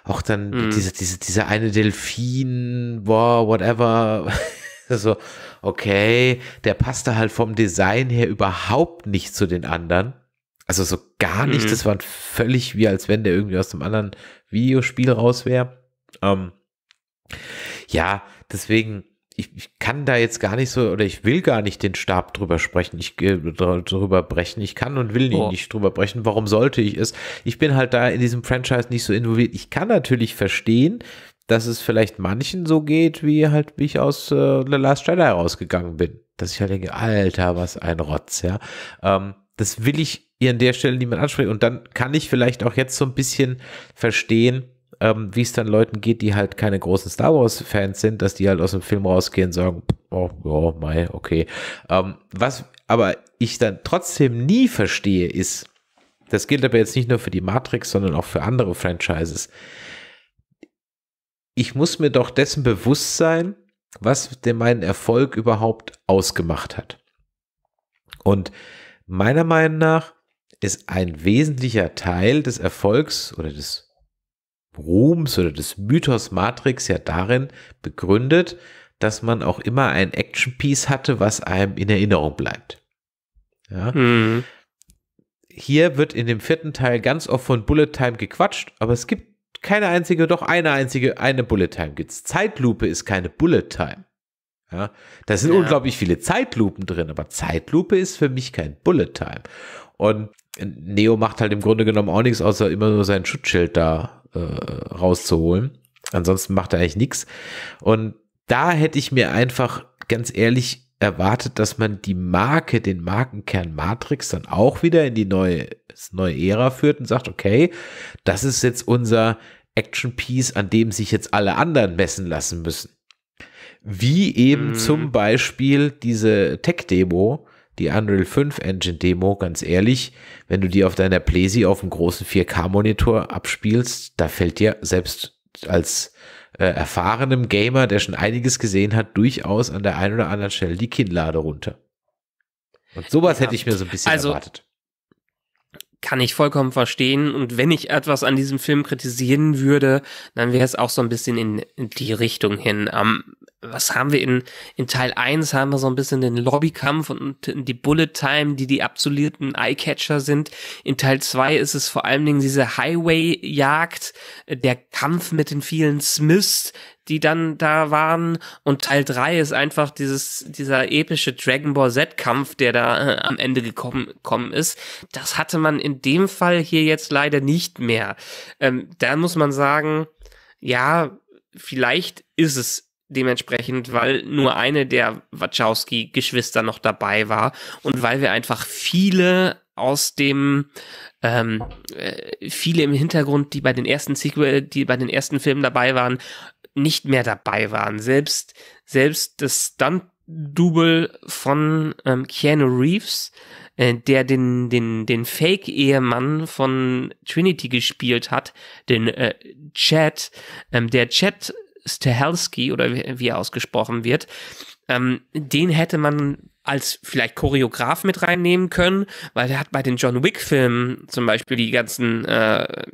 auch dann mhm. diese, diese, diese eine Delfin, boah, whatever. so, okay, der passte halt vom Design her überhaupt nicht zu den anderen. Also so gar nicht. Mhm. Das war völlig wie, als wenn der irgendwie aus einem anderen Videospiel raus wäre. Ähm, ja, deswegen ich, ich, kann da jetzt gar nicht so oder ich will gar nicht den Stab drüber sprechen, ich äh, drüber brechen. Ich kann und will ihn oh. nicht drüber brechen. Warum sollte ich es? Ich bin halt da in diesem Franchise nicht so involviert. Ich kann natürlich verstehen, dass es vielleicht manchen so geht, wie halt wie ich aus äh, The Last Jedi rausgegangen bin. Dass ich halt denke, Alter, was ein Rotz, ja. Ähm, das will ich ihr an der Stelle niemand ansprechen. Und dann kann ich vielleicht auch jetzt so ein bisschen verstehen, ähm, wie es dann Leuten geht, die halt keine großen Star Wars-Fans sind, dass die halt aus dem Film rausgehen und sagen, oh, oh mei, okay. Ähm, was aber ich dann trotzdem nie verstehe, ist, das gilt aber jetzt nicht nur für die Matrix, sondern auch für andere Franchises. Ich muss mir doch dessen bewusst sein, was denn meinen Erfolg überhaupt ausgemacht hat. Und meiner Meinung nach ist ein wesentlicher Teil des Erfolgs oder des Ruhms oder des Mythos Matrix ja darin begründet, dass man auch immer ein Action-Piece hatte, was einem in Erinnerung bleibt. Ja. Mhm. Hier wird in dem vierten Teil ganz oft von Bullet Time gequatscht, aber es gibt keine einzige, doch eine einzige, eine Bullet Time gibt's. Zeitlupe ist keine Bullet Time. Ja, da sind ja. unglaublich viele Zeitlupen drin, aber Zeitlupe ist für mich kein Bullet Time. Und Neo macht halt im Grunde genommen auch nichts, außer immer nur sein Schutzschild da äh, rauszuholen. Ansonsten macht er eigentlich nichts. Und da hätte ich mir einfach ganz ehrlich erwartet, dass man die Marke, den Markenkern Matrix dann auch wieder in die neue, neue Ära führt und sagt, okay, das ist jetzt unser Action Piece, an dem sich jetzt alle anderen messen lassen müssen. Wie eben mm. zum Beispiel diese Tech-Demo, die Unreal 5 Engine Demo, ganz ehrlich, wenn du die auf deiner Plesi auf dem großen 4K-Monitor abspielst, da fällt dir selbst als äh, erfahrenem Gamer, der schon einiges gesehen hat, durchaus an der einen oder anderen Stelle die Kinnlade runter. Und sowas ja, hätte ich mir so ein bisschen also, erwartet. Kann ich vollkommen verstehen. Und wenn ich etwas an diesem Film kritisieren würde, dann wäre es auch so ein bisschen in die Richtung hin. Um, ähm, was haben wir in, in Teil 1 haben wir so ein bisschen den Lobbykampf und die Bullet Time, die die absolvierten Eyecatcher sind. In Teil 2 ist es vor allen Dingen diese Highway-Jagd, äh, der Kampf mit den vielen Smiths, die dann da waren. Und Teil 3 ist einfach dieses, dieser epische Dragon Ball Z-Kampf, der da äh, am Ende gekommen, gekommen ist. Das hatte man in dem Fall hier jetzt leider nicht mehr. Ähm, da muss man sagen, ja, vielleicht ist es dementsprechend, weil nur eine der Wachowski-Geschwister noch dabei war und weil wir einfach viele aus dem ähm, äh, viele im Hintergrund, die bei den ersten Sequel, die bei den ersten Filmen dabei waren, nicht mehr dabei waren. Selbst selbst das Stunt-Double von ähm, Keanu Reeves, äh, der den den den Fake-Ehemann von Trinity gespielt hat, den äh, Chad, ähm, der Chad Stahelski oder wie er ausgesprochen wird, ähm, den hätte man als vielleicht Choreograf mit reinnehmen können, weil er hat bei den John Wick-Filmen zum Beispiel die ganzen äh,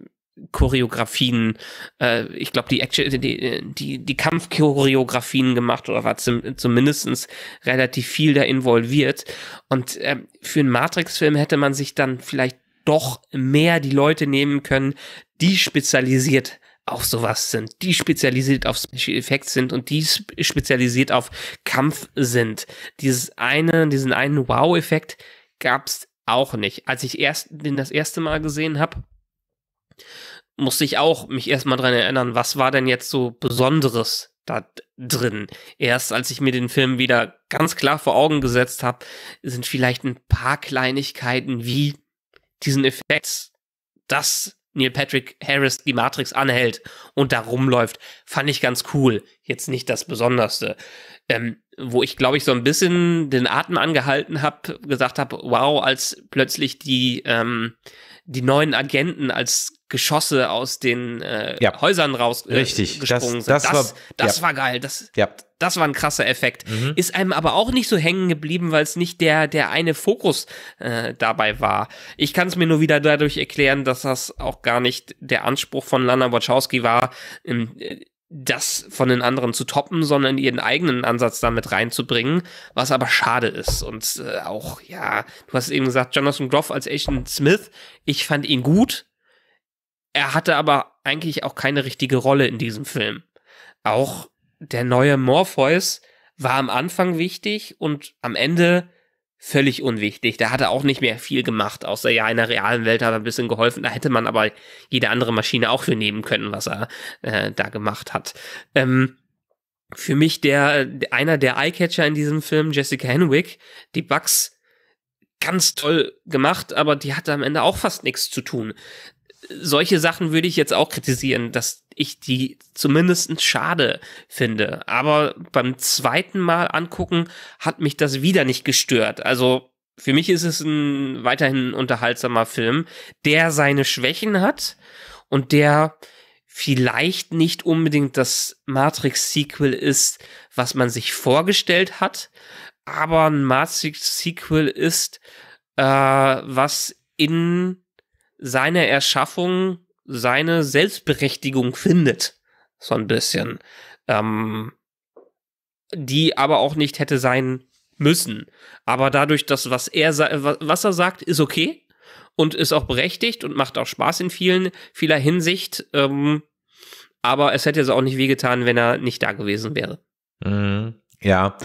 Choreografien, äh, ich glaube, die, Action, die, die, die Kampfchoreografien gemacht oder war zum, zumindest relativ viel da involviert. Und äh, für einen Matrix-Film hätte man sich dann vielleicht doch mehr die Leute nehmen können, die spezialisiert auf sowas sind, die spezialisiert auf Special Effects sind und die spezialisiert auf Kampf sind. Dieses eine, diesen einen Wow-Effekt gab es auch nicht. Als ich erst, den das erste Mal gesehen habe, musste ich auch mich erstmal dran erinnern, was war denn jetzt so Besonderes da drin. Erst als ich mir den Film wieder ganz klar vor Augen gesetzt habe, sind vielleicht ein paar Kleinigkeiten wie diesen Effekt, das Neil Patrick Harris die Matrix anhält und da rumläuft, fand ich ganz cool. Jetzt nicht das Besonderste. Ähm, wo ich, glaube ich, so ein bisschen den Atem angehalten habe, gesagt habe, wow, als plötzlich die ähm, die neuen Agenten als Geschosse aus den äh, ja. Häusern raus äh, Richtig. gesprungen das, das sind. Das, war, das ja. war geil. Das, ja. das war ein krasser Effekt. Mhm. Ist einem aber auch nicht so hängen geblieben, weil es nicht der, der eine Fokus äh, dabei war. Ich kann es mir nur wieder dadurch erklären, dass das auch gar nicht der Anspruch von Lana Wachowski war, im, äh, das von den anderen zu toppen, sondern ihren eigenen Ansatz damit reinzubringen, was aber schade ist. Und äh, auch, ja, du hast eben gesagt, Jonathan Groff als Agent Smith, ich fand ihn gut. Er hatte aber eigentlich auch keine richtige Rolle in diesem Film. Auch der neue Morpheus war am Anfang wichtig und am Ende völlig unwichtig. Da hat er auch nicht mehr viel gemacht, außer ja, in der realen Welt hat er ein bisschen geholfen. Da hätte man aber jede andere Maschine auch für nehmen können, was er äh, da gemacht hat. Ähm, für mich der, einer der Eyecatcher in diesem Film, Jessica Henwick, die Bugs ganz toll gemacht, aber die hatte am Ende auch fast nichts zu tun solche Sachen würde ich jetzt auch kritisieren, dass ich die zumindest schade finde. Aber beim zweiten Mal angucken hat mich das wieder nicht gestört. Also für mich ist es ein weiterhin unterhaltsamer Film, der seine Schwächen hat und der vielleicht nicht unbedingt das Matrix-Sequel ist, was man sich vorgestellt hat, aber ein Matrix-Sequel ist, äh, was in seine Erschaffung seine Selbstberechtigung findet. So ein bisschen. Ähm, die aber auch nicht hätte sein müssen. Aber dadurch, dass was er, was er sagt, ist okay und ist auch berechtigt und macht auch Spaß in vielen, vieler Hinsicht. Ähm, aber es hätte es auch nicht wehgetan, wenn er nicht da gewesen wäre. Mhm. Ja.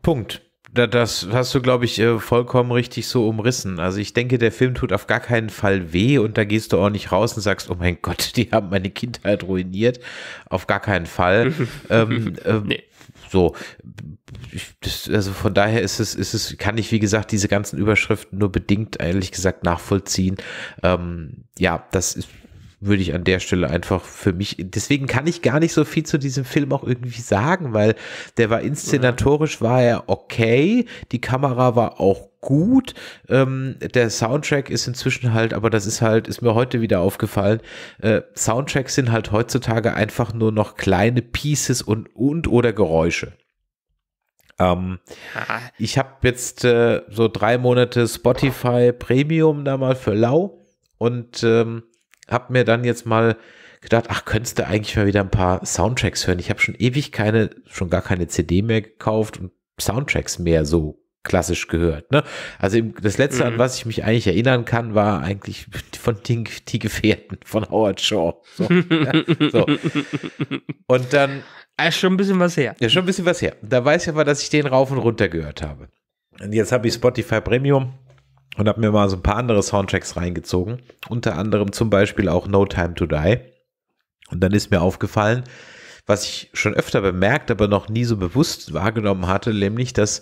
Punkt das hast du, glaube ich, äh, vollkommen richtig so umrissen. Also ich denke, der Film tut auf gar keinen Fall weh und da gehst du auch nicht raus und sagst, oh mein Gott, die haben meine Kindheit ruiniert. Auf gar keinen Fall. ähm, ähm, nee. So, das, also von daher ist es, ist es, kann ich, wie gesagt, diese ganzen Überschriften nur bedingt, ehrlich gesagt, nachvollziehen. Ähm, ja, das ist, würde ich an der Stelle einfach für mich, deswegen kann ich gar nicht so viel zu diesem Film auch irgendwie sagen, weil der war inszenatorisch, war er okay, die Kamera war auch gut, ähm, der Soundtrack ist inzwischen halt, aber das ist halt, ist mir heute wieder aufgefallen, äh, Soundtracks sind halt heutzutage einfach nur noch kleine Pieces und, und oder Geräusche. Ähm, ah. Ich habe jetzt äh, so drei Monate Spotify Premium da mal für Lau und ähm, habe mir dann jetzt mal gedacht, ach, könntest du eigentlich mal wieder ein paar Soundtracks hören? Ich habe schon ewig keine, schon gar keine CD mehr gekauft und Soundtracks mehr so klassisch gehört. Ne? Also das letzte, mhm. an was ich mich eigentlich erinnern kann, war eigentlich von die, die Gefährten von Howard Shaw. So, ja, so. Und dann. Ja, ah, schon ein bisschen was her. Ja, schon ein bisschen was her. Da weiß ich aber, dass ich den rauf und runter gehört habe. Und jetzt habe ich Spotify Premium und habe mir mal so ein paar andere Soundtracks reingezogen, unter anderem zum Beispiel auch No Time to Die. Und dann ist mir aufgefallen, was ich schon öfter bemerkt, aber noch nie so bewusst wahrgenommen hatte, nämlich, dass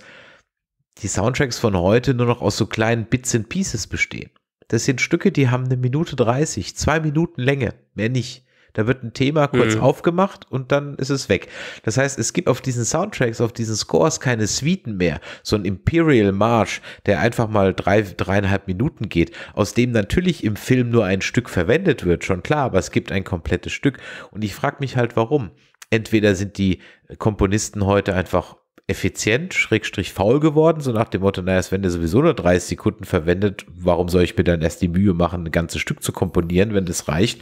die Soundtracks von heute nur noch aus so kleinen Bits and Pieces bestehen. Das sind Stücke, die haben eine Minute 30, zwei Minuten Länge, mehr nicht. Da wird ein Thema kurz mhm. aufgemacht und dann ist es weg. Das heißt, es gibt auf diesen Soundtracks, auf diesen Scores keine Suiten mehr. So ein Imperial March, der einfach mal drei, dreieinhalb Minuten geht, aus dem natürlich im Film nur ein Stück verwendet wird, schon klar, aber es gibt ein komplettes Stück. Und ich frage mich halt, warum. Entweder sind die Komponisten heute einfach effizient, schrägstrich faul geworden, so nach dem Motto, naja, wenn der sowieso nur 30 Sekunden verwendet, warum soll ich mir dann erst die Mühe machen, ein ganzes Stück zu komponieren, wenn das reicht?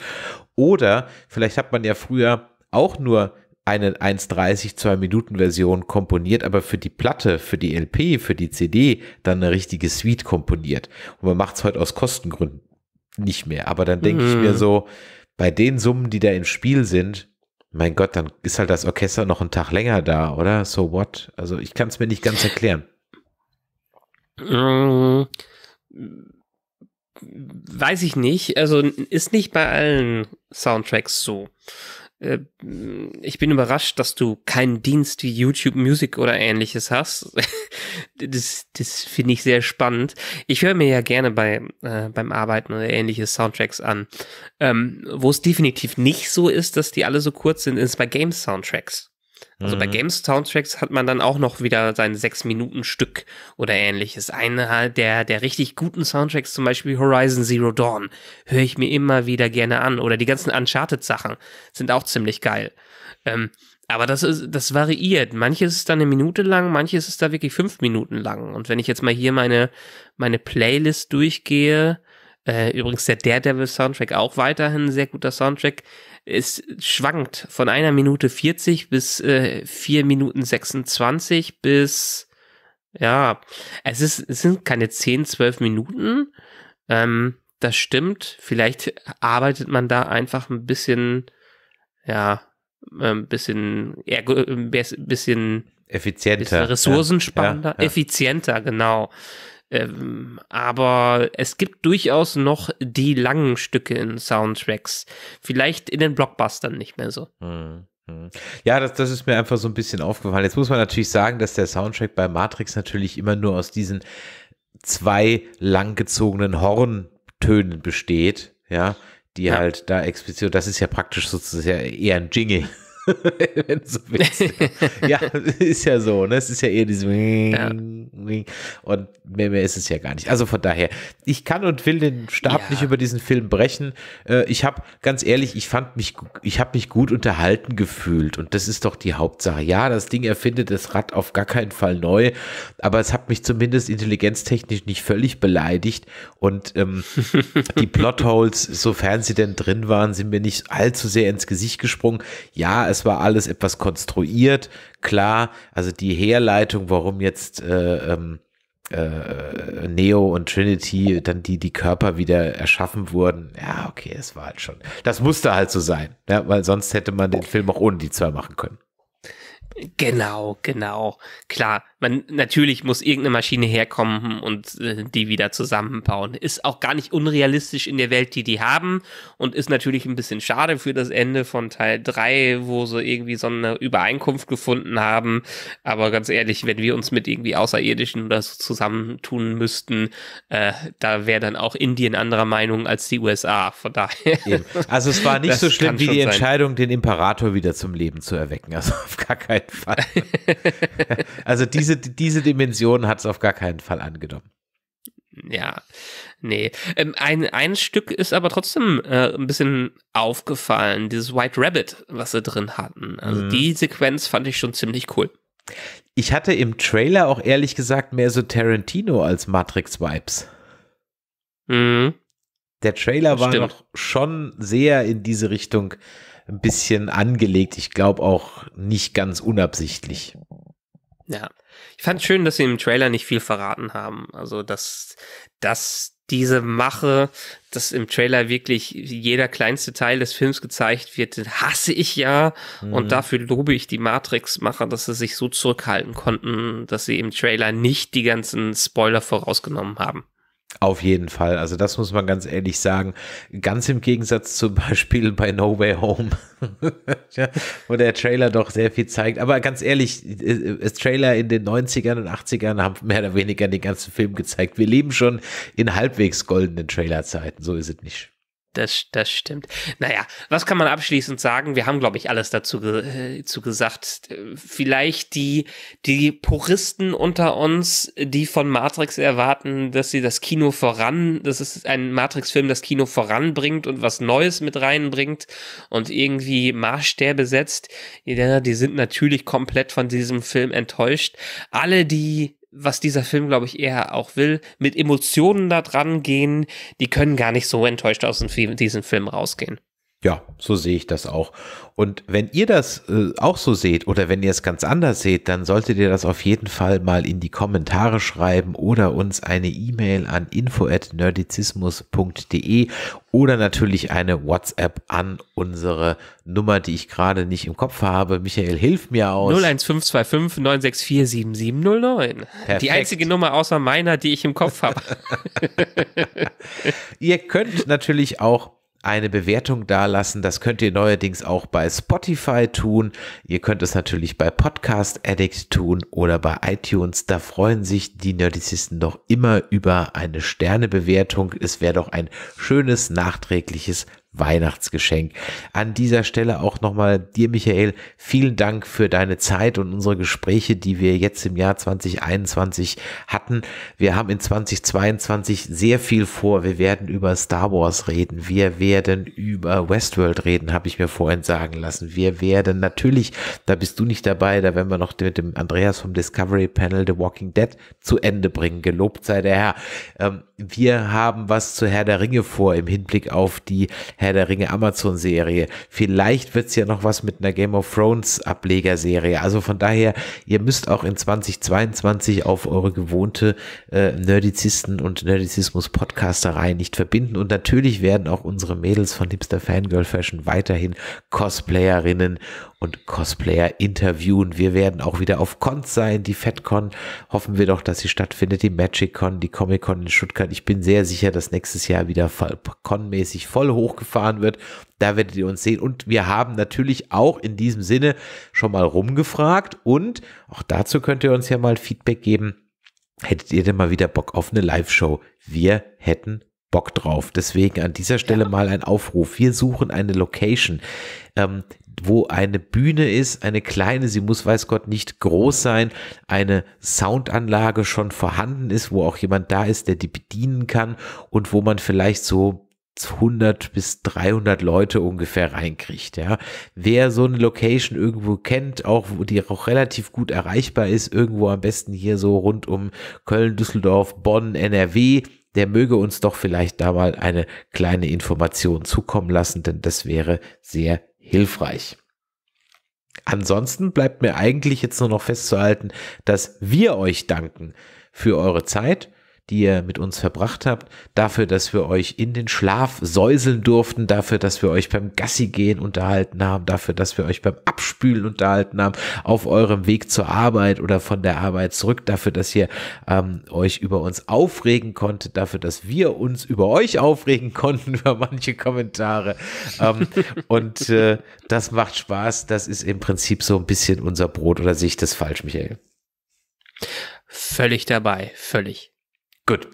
Oder vielleicht hat man ja früher auch nur eine 1,30, 2 Minuten Version komponiert, aber für die Platte, für die LP, für die CD dann eine richtige Suite komponiert. Und man macht es heute aus Kostengründen nicht mehr. Aber dann denke mm. ich mir mhm. so, bei den Summen, die da im Spiel sind, mein Gott, dann ist halt das Orchester noch einen Tag länger da, oder? So what? Also ich kann es mir nicht ganz erklären. Ähm, weiß ich nicht. Also ist nicht bei allen Soundtracks so. Äh, ich bin überrascht, dass du keinen Dienst wie YouTube Music oder ähnliches hast. das das finde ich sehr spannend. Ich höre mir ja gerne bei, äh, beim Arbeiten oder ähnliches Soundtracks an. Ähm, Wo es definitiv nicht so ist, dass die alle so kurz sind, ist bei Game Soundtracks. Also bei mhm. Games Soundtracks hat man dann auch noch wieder sein sechs Minuten Stück oder ähnliches. Einer halt der, der richtig guten Soundtracks, zum Beispiel Horizon Zero Dawn, höre ich mir immer wieder gerne an. Oder die ganzen Uncharted-Sachen sind auch ziemlich geil. Ähm, aber das ist, das variiert. Manches ist dann eine Minute lang, manches ist da wirklich fünf Minuten lang. Und wenn ich jetzt mal hier meine, meine Playlist durchgehe, äh, übrigens der Daredevil-Soundtrack auch weiterhin ein sehr guter Soundtrack. Es schwankt von einer Minute 40 bis äh, Minuten 26 bis, ja, es, ist, es sind keine 10, 12 Minuten. Ähm, das stimmt. Vielleicht arbeitet man da einfach ein bisschen, ja, ein ähm, bisschen, eher, äh, ein bisschen effizienter, ressourcensparender, ja, ja. effizienter, genau. Ähm, aber es gibt durchaus noch die langen Stücke in Soundtracks. Vielleicht in den Blockbustern nicht mehr so. Hm, hm. Ja, das, das ist mir einfach so ein bisschen aufgefallen. Jetzt muss man natürlich sagen, dass der Soundtrack bei Matrix natürlich immer nur aus diesen zwei langgezogenen Horntönen besteht, ja, die ja. halt da explizit, das ist ja praktisch sozusagen eher ein Jingle. Wenn du so willst. ja, ist ja so, ne? Es ist ja eher dieses ja. und mehr, mehr ist es ja gar nicht. Also von daher, ich kann und will den Stab ja. nicht über diesen Film brechen. Äh, ich habe, ganz ehrlich, ich fand mich, ich habe mich gut unterhalten gefühlt und das ist doch die Hauptsache. Ja, das Ding erfindet das Rad auf gar keinen Fall neu, aber es hat mich zumindest intelligenztechnisch nicht völlig beleidigt und ähm, die Plotholes, sofern sie denn drin waren, sind mir nicht allzu sehr ins Gesicht gesprungen. Ja, es war alles etwas konstruiert, klar. Also die Herleitung, warum jetzt äh, ähm, äh, Neo und Trinity dann die, die Körper wieder erschaffen wurden. Ja, okay, es war halt schon. Das musste halt so sein, ja, weil sonst hätte man den Film auch ohne die zwei machen können. Genau, genau. Klar, man natürlich muss irgendeine Maschine herkommen und äh, die wieder zusammenbauen. Ist auch gar nicht unrealistisch in der Welt, die die haben und ist natürlich ein bisschen schade für das Ende von Teil 3, wo sie irgendwie so eine Übereinkunft gefunden haben, aber ganz ehrlich, wenn wir uns mit irgendwie außerirdischen oder so zusammentun müssten, äh, da wäre dann auch Indien anderer Meinung als die USA, von daher. Eben. Also es war nicht so schlimm wie die Entscheidung, den Imperator wieder zum Leben zu erwecken. Also auf gar keinen Fall. also diese, diese Dimension hat es auf gar keinen Fall angenommen. Ja, nee. Ähm, ein, ein Stück ist aber trotzdem äh, ein bisschen aufgefallen, dieses White Rabbit, was sie drin hatten. Also mhm. die Sequenz fand ich schon ziemlich cool. Ich hatte im Trailer auch ehrlich gesagt mehr so Tarantino als Matrix-Vibes. Mhm. Der Trailer war Stimmt. noch schon sehr in diese Richtung ein bisschen angelegt. Ich glaube auch nicht ganz unabsichtlich. Ja. Ich fand schön, dass sie im Trailer nicht viel verraten haben. Also, dass, dass diese Mache, dass im Trailer wirklich jeder kleinste Teil des Films gezeigt wird, hasse ich ja. Mhm. Und dafür lobe ich die Matrix-Macher, dass sie sich so zurückhalten konnten, dass sie im Trailer nicht die ganzen Spoiler vorausgenommen haben. Auf jeden Fall. Also das muss man ganz ehrlich sagen. Ganz im Gegensatz zum Beispiel bei No Way Home, ja, wo der Trailer doch sehr viel zeigt. Aber ganz ehrlich, das äh, Trailer in den 90ern und 80ern haben mehr oder weniger den ganzen Film gezeigt. Wir leben schon in halbwegs goldenen Trailerzeiten. So ist es nicht. Das, das stimmt. Naja, was kann man abschließend sagen? Wir haben, glaube ich, alles dazu ge äh, zu gesagt. Vielleicht die, die Puristen unter uns, die von Matrix erwarten, dass sie das Kino voran, das ist ein Matrix-Film, das Kino voranbringt und was Neues mit reinbringt und irgendwie Maßstäbe setzt. die sind natürlich komplett von diesem Film enttäuscht. Alle, die was dieser Film, glaube ich, eher auch will, mit Emotionen da dran gehen, die können gar nicht so enttäuscht aus diesem Film rausgehen ja, so sehe ich das auch. Und wenn ihr das äh, auch so seht oder wenn ihr es ganz anders seht, dann solltet ihr das auf jeden Fall mal in die Kommentare schreiben oder uns eine E-Mail an info@nerdizismus.de oder natürlich eine WhatsApp an unsere Nummer, die ich gerade nicht im Kopf habe. Michael, hilf mir aus. 01525 964 7709. Perfekt. Die einzige Nummer außer meiner, die ich im Kopf habe. ihr könnt natürlich auch eine Bewertung dalassen. Das könnt ihr neuerdings auch bei Spotify tun. Ihr könnt es natürlich bei Podcast Addict tun oder bei iTunes. Da freuen sich die Nerdizisten doch immer über eine Sternebewertung. Es wäre doch ein schönes nachträgliches Weihnachtsgeschenk. An dieser Stelle auch nochmal dir, Michael, vielen Dank für deine Zeit und unsere Gespräche, die wir jetzt im Jahr 2021 hatten. Wir haben in 2022 sehr viel vor. Wir werden über Star Wars reden. Wir werden über Westworld reden, habe ich mir vorhin sagen lassen. Wir werden natürlich, da bist du nicht dabei, da werden wir noch mit dem Andreas vom Discovery Panel The Walking Dead zu Ende bringen. Gelobt sei der Herr. Ähm, wir haben was zu Herr der Ringe vor im Hinblick auf die Herr der Ringe Amazon-Serie. Vielleicht wird es ja noch was mit einer Game of Thrones Ablegerserie. Also von daher, ihr müsst auch in 2022 auf eure gewohnte äh, Nerdizisten und Nerdizismus-Podcasterei nicht verbinden. Und natürlich werden auch unsere Mädels von Hipster Fangirl Fashion weiterhin Cosplayerinnen und Cosplayer interviewen. Wir werden auch wieder auf Cons sein, die FedCon. Hoffen wir doch, dass sie stattfindet, die MagicCon, die ComicCon in Stuttgart. Ich bin sehr sicher, dass nächstes Jahr wieder Con-mäßig voll hochgefahren gefahren wird. Da werdet ihr uns sehen. Und wir haben natürlich auch in diesem Sinne schon mal rumgefragt. Und auch dazu könnt ihr uns ja mal Feedback geben. Hättet ihr denn mal wieder Bock auf eine Live-Show? Wir hätten Bock drauf. Deswegen an dieser Stelle ja. mal ein Aufruf. Wir suchen eine Location, ähm, wo eine Bühne ist, eine kleine, sie muss weiß Gott nicht groß sein, eine Soundanlage schon vorhanden ist, wo auch jemand da ist, der die bedienen kann und wo man vielleicht so 100 bis 300 Leute ungefähr reinkriegt. Ja. Wer so eine Location irgendwo kennt, auch die auch relativ gut erreichbar ist, irgendwo am besten hier so rund um Köln, Düsseldorf, Bonn, NRW, der möge uns doch vielleicht da mal eine kleine Information zukommen lassen, denn das wäre sehr hilfreich. Ansonsten bleibt mir eigentlich jetzt nur noch festzuhalten, dass wir euch danken für eure Zeit die ihr mit uns verbracht habt, dafür, dass wir euch in den Schlaf säuseln durften, dafür, dass wir euch beim Gassi gehen unterhalten haben, dafür, dass wir euch beim Abspülen unterhalten haben, auf eurem Weg zur Arbeit oder von der Arbeit zurück, dafür, dass ihr ähm, euch über uns aufregen konntet, dafür, dass wir uns über euch aufregen konnten, über manche Kommentare. ähm, und äh, das macht Spaß. Das ist im Prinzip so ein bisschen unser Brot oder sehe ich das falsch, Michael? Völlig dabei, völlig. Gut,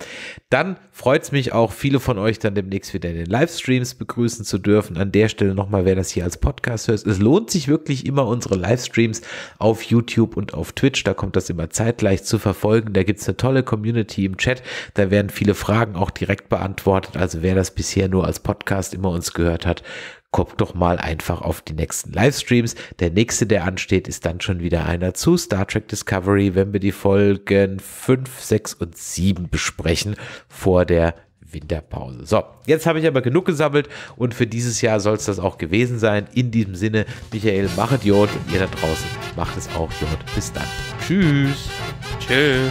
dann freut es mich auch, viele von euch dann demnächst wieder in den Livestreams begrüßen zu dürfen. An der Stelle nochmal, wer das hier als Podcast hört, es lohnt sich wirklich immer unsere Livestreams auf YouTube und auf Twitch. Da kommt das immer zeitgleich zu verfolgen. Da gibt es eine tolle Community im Chat. Da werden viele Fragen auch direkt beantwortet. Also wer das bisher nur als Podcast immer uns gehört hat, guckt doch mal einfach auf die nächsten Livestreams. Der nächste, der ansteht, ist dann schon wieder einer zu Star Trek Discovery, wenn wir die Folgen 5, 6 und 7 besprechen vor der Winterpause. So, jetzt habe ich aber genug gesammelt und für dieses Jahr soll es das auch gewesen sein. In diesem Sinne, Michael, machet Jod und ihr da draußen macht es auch Jod. Bis dann. Tschüss. Tschüss.